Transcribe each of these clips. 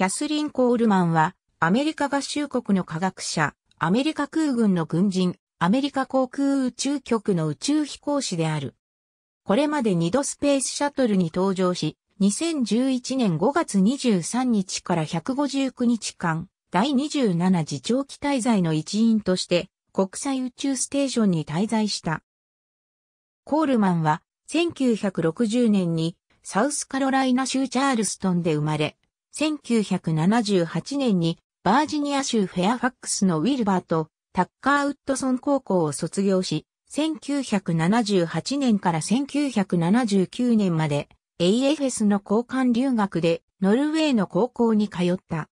キャスリン・コールマンは、アメリカ合衆国の科学者、アメリカ空軍の軍人、アメリカ航空宇宙局の宇宙飛行士である。これまで2度スペースシャトルに搭乗し、2011年5月23日から159日間、第27次長期滞在の一員として、国際宇宙ステーションに滞在した。コールマンは、1960年に、サウスカロライナ州チャールストンで生まれ、1978年にバージニア州フェアファックスのウィルバーとタッカーウッドソン高校を卒業し、1978年から1979年まで AFS の交換留学でノルウェーの高校に通った。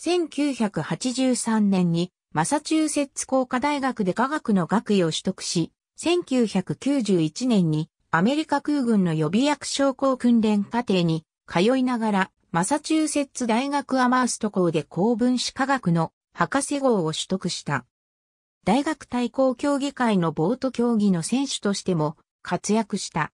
1983年にマサチューセッツ工科大学で科学の学位を取得し、1991年にアメリカ空軍の予備役将校訓練課程に通いながらマサチューセッツ大学アマースト校で高分子科学の博士号を取得した。大学対抗競技会のボート競技の選手としても活躍した。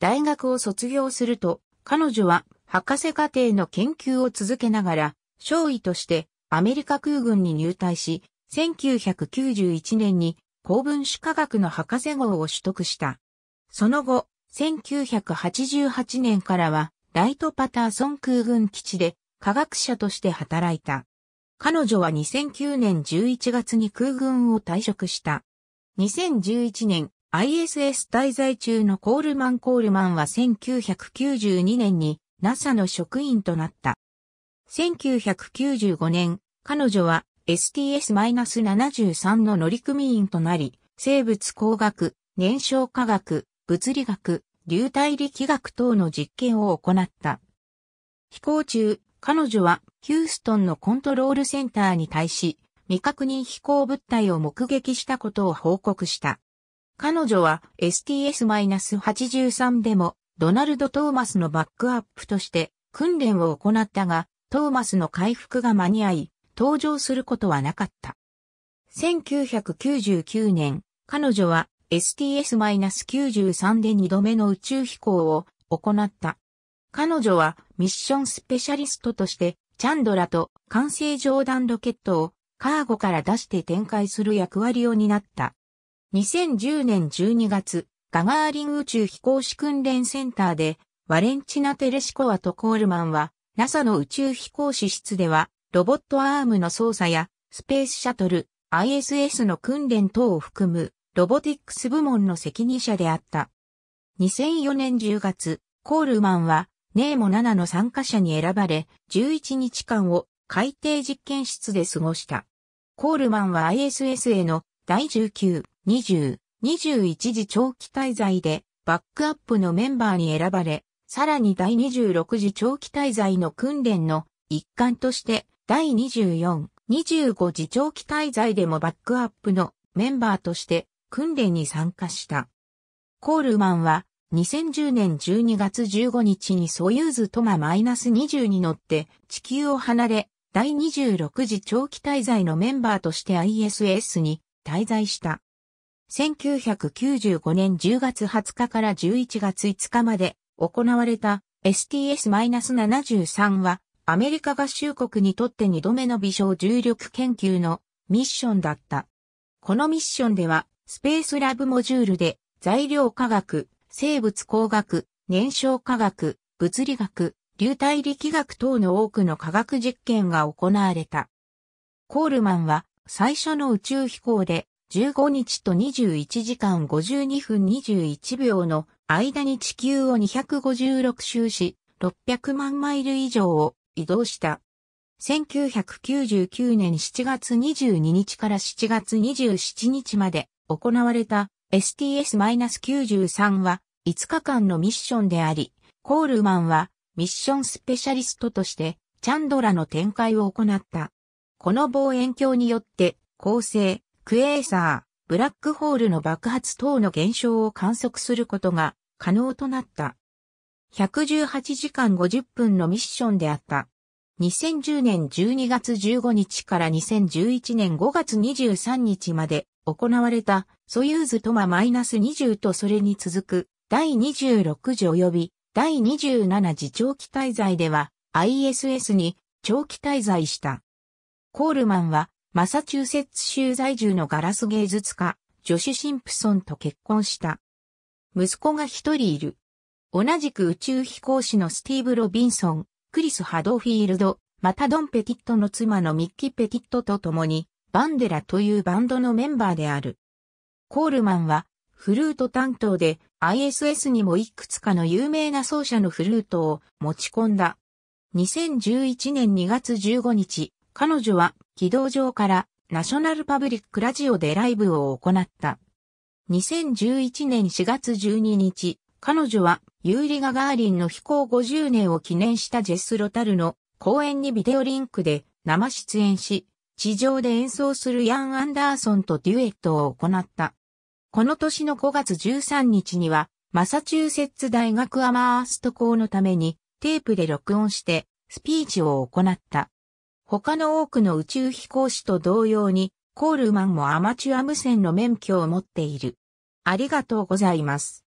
大学を卒業すると、彼女は博士課程の研究を続けながら、少尉としてアメリカ空軍に入隊し、1991年に高分子科学の博士号を取得した。その後、1988年からはライトパターソン空軍基地で科学者として働いた。彼女は2009年11月に空軍を退職した。2011年、ISS 滞在中のコールマン・コールマンは1992年に NASA の職員となった。1995年、彼女は STS-73 の乗組員となり、生物工学、燃焼科学、物理学、流体力学等の実験を行った。飛行中、彼女はヒューストンのコントロールセンターに対し、未確認飛行物体を目撃したことを報告した。彼女は STS-83 でもドナルド・トーマスのバックアップとして訓練を行ったが、トーマスの回復が間に合い、登場することはなかった。1999年、彼女は STS-93 で2度目の宇宙飛行を行った。彼女はミッションスペシャリストとして、チャンドラと完成上段ロケットをカーゴから出して展開する役割を担った。2010年12月、ガガーリン宇宙飛行士訓練センターで、ワレンチナ・テレシコワとコールマンは、NASA の宇宙飛行士室では、ロボットアームの操作や、スペースシャトル、ISS の訓練等を含む、ロボティックス部門の責任者であった。2004年10月、コールマンは、ネーモ7の参加者に選ばれ、11日間を海底実験室で過ごした。コールマンは ISS への第19、20、21時長期滞在で、バックアップのメンバーに選ばれ、さらに第26時長期滞在の訓練の一環として、第24、25時長期滞在でもバックアップのメンバーとして訓練に参加した。コールマンは2010年12月15日にソユーズトマ -20 に乗って地球を離れ第26次長期滞在のメンバーとして ISS に滞在した。1995年10月20日から11月5日まで行われた STS-73 はアメリカ合衆国にとって2度目の微小重力研究のミッションだった。このミッションではスペースラブモジュールで材料科学、生物工学、燃焼科学、物理学、流体力学等の多くの科学実験が行われた。コールマンは最初の宇宙飛行で15日と21時間52分21秒の間に地球を256周し600万マイル以上を移動した。1999年7月22日から7月27日まで行われた STS-93 は5日間のミッションであり、コールマンはミッションスペシャリストとしてチャンドラの展開を行った。この望遠鏡によって恒星、クエーサー、ブラックホールの爆発等の現象を観測することが可能となった。118時間50分のミッションであった。2010年12月15日から2011年5月23日まで行われた、ソユーズトマ -20 とそれに続く、第26次及び第27次長期滞在では、ISS に長期滞在した。コールマンは、マサチューセッツ州在住のガラス芸術家、ジョシュ・シンプソンと結婚した。息子が一人いる。同じく宇宙飛行士のスティーブ・ロビンソン、クリス・ハドフィールド、またドン・ペティットの妻のミッキー・ペティットと共に、バンデラというバンドのメンバーである。コールマンはフルート担当で ISS にもいくつかの有名な奏者のフルートを持ち込んだ。2011年2月15日、彼女は軌道上からナショナルパブリックラジオでライブを行った。2011年4月12日、彼女はユーリ・ガガーリンの飛行50年を記念したジェス・ロタルの公演にビデオリンクで生出演し、地上で演奏するヤン・アンダーソンとデュエットを行った。この年の5月13日には、マサチューセッツ大学アマースト校のためにテープで録音してスピーチを行った。他の多くの宇宙飛行士と同様に、コールマンもアマチュア無線の免許を持っている。ありがとうございます。